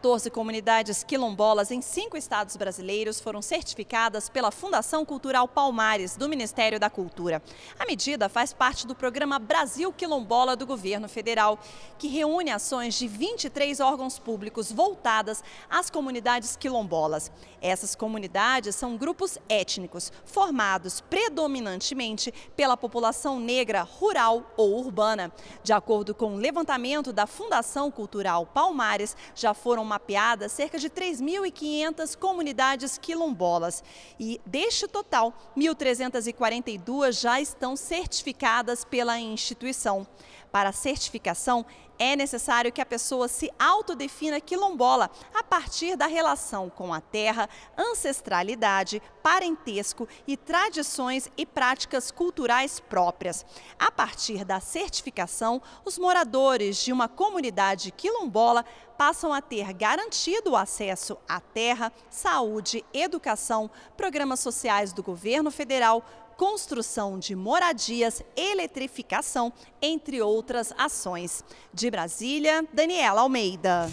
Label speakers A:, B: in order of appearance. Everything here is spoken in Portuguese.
A: 14 comunidades quilombolas em cinco estados brasileiros foram certificadas pela Fundação Cultural Palmares, do Ministério da Cultura. A medida faz parte do programa Brasil Quilombola do governo federal, que reúne ações de 23 órgãos públicos voltadas às comunidades quilombolas. Essas comunidades são grupos étnicos, formados predominantemente pela população negra, rural ou urbana. De acordo com o levantamento da Fundação Cultural Palmares, já foram mapeadas cerca de 3.500 comunidades quilombolas. E deste total, 1.342 já estão certificadas pela instituição. Para a certificação, é necessário que a pessoa se autodefina quilombola a partir da relação com a terra, ancestralidade, parentesco e tradições e práticas culturais próprias. A partir da certificação, os moradores de uma comunidade quilombola passam a ter garantido o acesso à terra, saúde, educação, programas sociais do governo federal, construção de moradias, eletrificação, entre outras ações. De Brasília, Daniela Almeida.